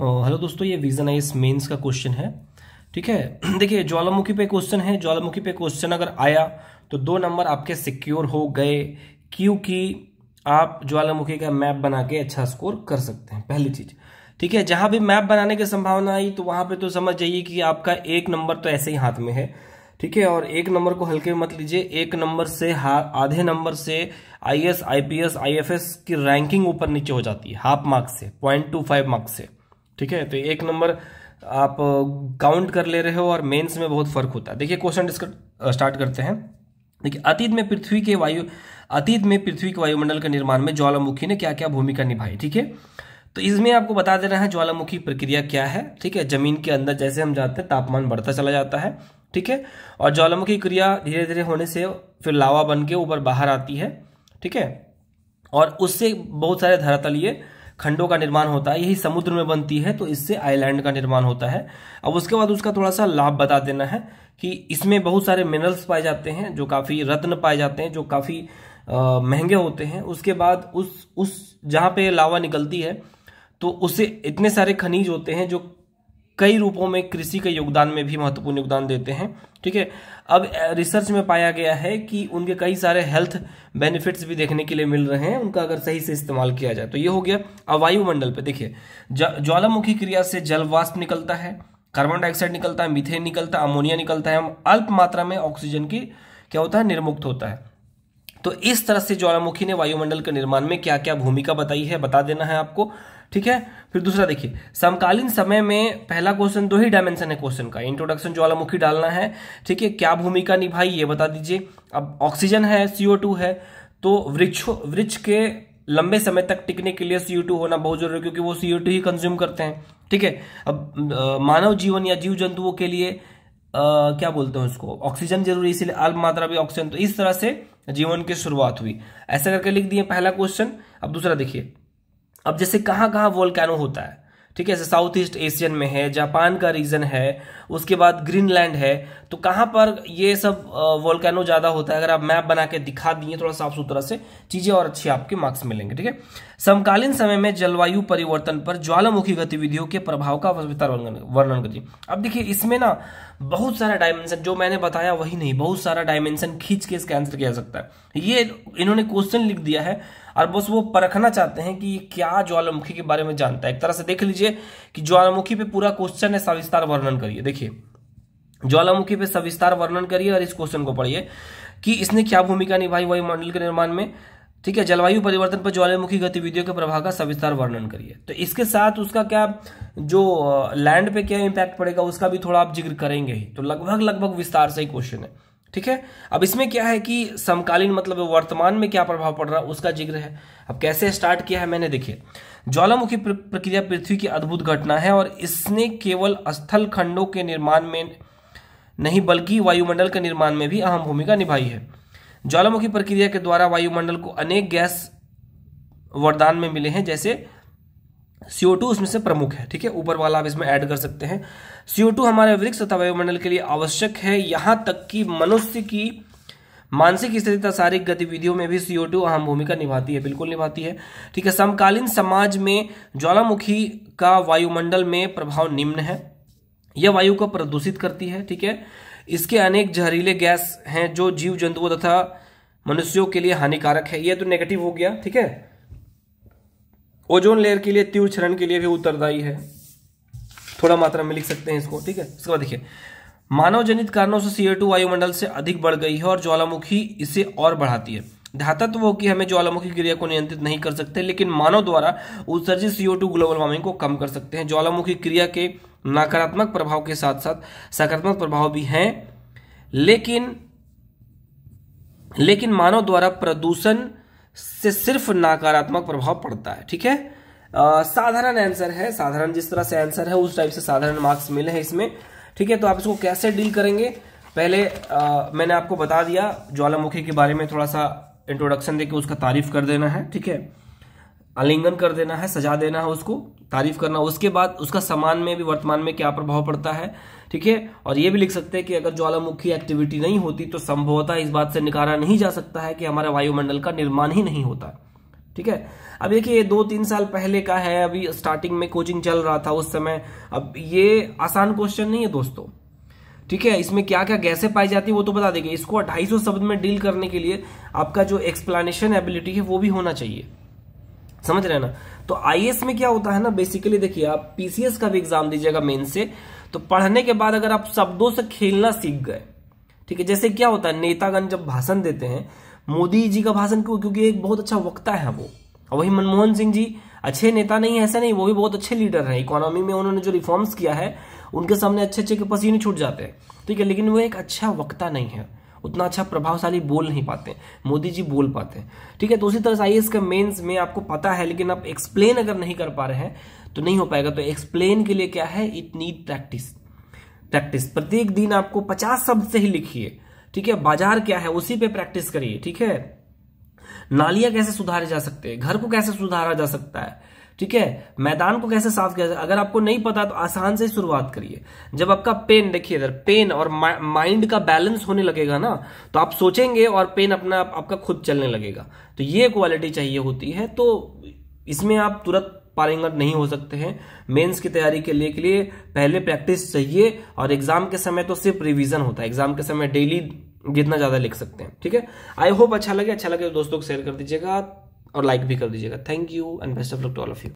hello दोस्तों ये vision I mains का क्वेश्चन है ठीक है देखिए ज्वालामुखी पे क्वेश्चन है ज्वालामुखी पे क्वेश्चन अगर आया तो दो नंबर आपके सिक्योर हो गए क्योंकि आप ज्वालामुखी का मैप बना के अच्छा स्कोर कर सकते हैं पहली चीज़ ठीक है जहां भी मैप बनाने की संभावना आई तो वहां पे तो समझ जाइए कि आपका एक नंबर तो ऐसे ही हाथ में है ठीक है और एक नंबर को हल्के मत लीजिए एक नंबर से आधे नंबर से I S I P S I F S की रैंकिंग ऊपर नीचे हो जाती है हाफ मार्क्स से पॉइंट टू फाइव मार्क्स से ठीक है तो एक नंबर आप काउंट कर ले रहे हो और मेंस में बहुत फर्क होता है देखिए क्वेश्चन स्टार्ट करते हैं देखिए अतीत में पृथ्वी के वायु अतीत में पृथ्वी के वायुमंडल के निर्माण में ज्वालामुखी ने क्या क्या भूमिका निभाई ठीक है तो इसमें आपको बता देना है ज्वालामुखी प्रक्रिया क्या है ठीक है जमीन के अंदर जैसे हम जाते हैं तापमान बढ़ता चला जाता है ठीक है और ज्वालामुखी क्रिया धीरे धीरे होने से फिर लावा बन के ऊपर बाहर आती है ठीक है और उससे बहुत सारे धरातलीय खंडों का निर्माण होता है यही समुद्र में बनती है तो इससे आइलैंड का निर्माण होता है अब उसके बाद उसका थोड़ा सा लाभ बता देना है कि इसमें बहुत सारे मिनरल्स पाए जाते हैं जो काफ़ी रत्न पाए जाते हैं जो काफ़ी महंगे होते हैं उसके बाद उस उस जहां पे लावा निकलती है तो उसे इतने सारे खनिज होते हैं जो कई रूपों में कृषि के योगदान में भी महत्वपूर्ण योगदान देते हैं ठीक है अब रिसर्च में पाया गया है कि उनके कई सारे हेल्थ बेनिफिट्स भी देखने के लिए मिल रहे हैं उनका अगर सही से इस्तेमाल किया जाए तो ये हो गया अब वायुमंडल पे देखिए ज्वालामुखी क्रिया से जलवाष्प निकलता है कार्बन डाइऑक्साइड निकलता है मिथेन निकलता है अमोनिया निकलता है अल्प मात्रा में ऑक्सीजन की क्या होता है निर्मुक्त होता है तो इस तरह से ज्वालामुखी ने वायुमंडल के निर्माण में क्या क्या भूमिका बताई है बता देना है आपको ठीक है फिर दूसरा देखिए समकालीन समय में पहला क्वेश्चन दो तो ही डायमेंशन है क्वेश्चन का इंट्रोडक्शन ज्वालामुखी डालना है ठीक है क्या भूमिका निभाई ये बता दीजिए अब ऑक्सीजन है सीओ है तो वृक्ष वृक्ष के लंबे समय तक टिकने के लिए सीओ होना बहुत जरूरी है क्योंकि वो सीओ ही कंज्यूम करते हैं ठीक है अब मानव जीवन या जीव जंतुओं के लिए Uh, क्या बोलते हैं उसको ऑक्सीजन जरूरी इसलिए अल्प मात्रा भी ऑक्सीजन तो इस तरह से जीवन की शुरुआत हुई ऐसा करके लिख दिए पहला क्वेश्चन अब दूसरा देखिए अब जैसे कहाँ कहाँ वोल्केनो होता है ठीक है साउथ ईस्ट एशियन में है जापान का रीजन है उसके बाद ग्रीनलैंड है तो कहाँ पर ये सब वोल्केनो ज़्यादा होता है अगर आप मैप बना के दिखा दिए थोड़ा साफ सुथरा से चीज़ें और अच्छी आपके मार्क्स मिलेंगे ठीक है समकालीन समय में जलवायु परिवर्तन पर ज्वालामुखी गतिविधियों के प्रभाव का विस्तार वर्णन करिए अब देखिए इसमें ना बहुत सारा डायमेंशन जो मैंने बताया वही नहीं बहुत सारा डायमेंशन खींच के इसका आंसर किया जा सकता है ये इन्होंने क्वेश्चन लिख दिया है और बस वो परखना चाहते हैं कि क्या ज्वालामुखी के बारे में जानता है एक तरह से देख लीजिए कि ज्वालामुखी पे पूरा क्वेश्चन है सविस्तार वर्णन करिए देखिए ज्वालामुखी पे सविस्तार वर्णन करिए और इस क्वेश्चन को पढ़िए कि इसने क्या भूमिका निभाई वायुमंडल के निर्माण में ठीक है जलवायु परिवर्तन पर ज्वालामुखी गतिविधियों के प्रभाव का सविस्तार वर्णन करिए तो इसके साथ उसका क्या जो लैंड पे क्या इंपैक्ट पड़ेगा उसका भी थोड़ा आप जिक्र करेंगे ही तो लगभग लगभग विस्तार से ही क्वेश्चन है ठीक है अब इसमें क्या है कि समकालीन मतलब वर्तमान में क्या प्रभाव पड़ रहा है उसका जिक्र है अब कैसे स्टार्ट किया है मैंने देखिए ज्वालामुखी प्रक्रिया पृथ्वी की अद्भुत घटना है और इसने केवल स्थल खंडों के निर्माण में नहीं बल्कि वायुमंडल के निर्माण में भी अहम भूमिका निभाई है ज्वालामुखी प्रक्रिया के द्वारा वायुमंडल को अनेक गैस वरदान में मिले हैं जैसे सीओ टू से प्रमुख है ठीक है ऊपर वाला आप इसमें ऐड कर सकते हैं सीओ टू हमारे वृक्ष तथा वायुमंडल के लिए आवश्यक है यहां तक कि मनुष्य की मानसिक स्थिति तथा शारीरिक गतिविधियों में भी सीओ टू अहम भूमिका निभाती है बिल्कुल निभाती है ठीक है समकालीन समाज में ज्वालामुखी का वायुमंडल में प्रभाव निम्न है यह वायु को प्रदूषित करती है ठीक है इसके अनेक जहरीले गैस हैं जो जीव जंतुओं तथा मनुष्यों के लिए हानिकारक है यह तो नेगेटिव हो गया ठीक है ओजोन लेयर के लिए तीव्र क्षरण के लिए भी उत्तरदायी है थोड़ा मात्रा में लिख सकते हैं इसको ठीक है इसके बाद देखिए मानव जनित कारणों से टू वायुमंडल से अधिक बढ़ गई है और ज्वालामुखी इसे और बढ़ाती है धातत्व की हमें ज्वालामुखी क्रिया को नियंत्रित नहीं कर सकते लेकिन मानव द्वारा उत्सर्जित सीओ टू ग्लोबल वार्मिंग को कम कर सकते हैं ज्वालामुखी क्रिया के नकारात्मक प्रभाव के साथ साथ सकारात्मक प्रभाव भी हैं लेकिन लेकिन मानव द्वारा प्रदूषण से सिर्फ नकारात्मक प्रभाव पड़ता है ठीक है साधारण आंसर है साधारण जिस तरह से आंसर है उस टाइप से साधारण मार्क्स मिले हैं इसमें ठीक है तो आप इसको कैसे डील करेंगे पहले आ, मैंने आपको बता दिया ज्वालामुखी के बारे में थोड़ा सा इंट्रोडक्शन देके उसका तारीफ कर देना है ठीक है आलिंगन कर देना है सजा देना है उसको तारीफ करना उसके बाद उसका समान में भी वर्तमान में क्या प्रभाव पड़ता है ठीक है और ये भी लिख सकते हैं कि अगर ज्वालामुखी एक्टिविटी नहीं होती तो संभवतः इस बात से निकारा नहीं जा सकता है कि हमारा वायुमंडल का निर्माण ही नहीं होता ठीक है अब देखिए ये दो तीन साल पहले का है अभी स्टार्टिंग में कोचिंग चल रहा था उस समय अब ये आसान क्वेश्चन नहीं है दोस्तों ठीक है इसमें क्या क्या गैसें पाई जाती है वो तो बता देंगे इसको 250 शब्द में डील करने के लिए आपका जो एक्सप्लेनेशन एबिलिटी है वो भी होना चाहिए समझ रहे ना तो आईएएस में क्या होता है ना बेसिकली देखिए आप पीसीएस का भी एग्जाम दीजिएगा मेन से तो पढ़ने के बाद अगर आप शब्दों से खेलना सीख गए ठीक है जैसे क्या होता है नेतागण जब भाषण देते हैं मोदी जी का भाषण क्यों क्योंकि एक बहुत अच्छा वक्ता है वो और वही मनमोहन सिंह जी अच्छे नेता नहीं है ऐसा नहीं वो भी बहुत अच्छे लीडर हैं इकोनॉमी में उन्होंने जो रिफॉर्म्स किया है उनके सामने अच्छे अच्छे के पसीने छूट जाते हैं ठीक है लेकिन वो एक अच्छा वक्ता नहीं है उतना अच्छा प्रभावशाली बोल नहीं पाते मोदी जी बोल पाते हैं ठीक है तो उसी तरह से आई का मेन्स में आपको पता है लेकिन आप एक्सप्लेन अगर नहीं कर पा रहे हैं तो नहीं हो पाएगा तो एक्सप्लेन के लिए क्या है इट नीड प्रैक्टिस प्रैक्टिस प्रत्येक दिन आपको पचास शब्द से ही लिखिए ठीक है बाजार क्या है उसी पे प्रैक्टिस करिए ठीक है नालियां कैसे सुधारे जा सकते हैं घर को कैसे सुधारा जा सकता है ठीक है मैदान को कैसे साफ किया जाए अगर आपको नहीं पता तो आसान से शुरुआत करिए जब आपका पेन देखिए इधर पेन और माइंड का बैलेंस होने लगेगा ना तो आप सोचेंगे और पेन अपना आप, आपका खुद चलने लगेगा तो ये क्वालिटी चाहिए होती है तो इसमें आप तुरंत पारेंगर नहीं हो सकते हैं मेंस की तैयारी के लिए के लिए पहले प्रैक्टिस चाहिए और एग्जाम के समय तो सिर्फ रिवीजन होता है एग्जाम के समय डेली जितना ज़्यादा लिख सकते हैं ठीक है आई होप अच्छा लगे अच्छा लगे तो दोस्तों को शेयर कर दीजिएगा और लाइक भी कर दीजिएगा thank you and best of luck to all of you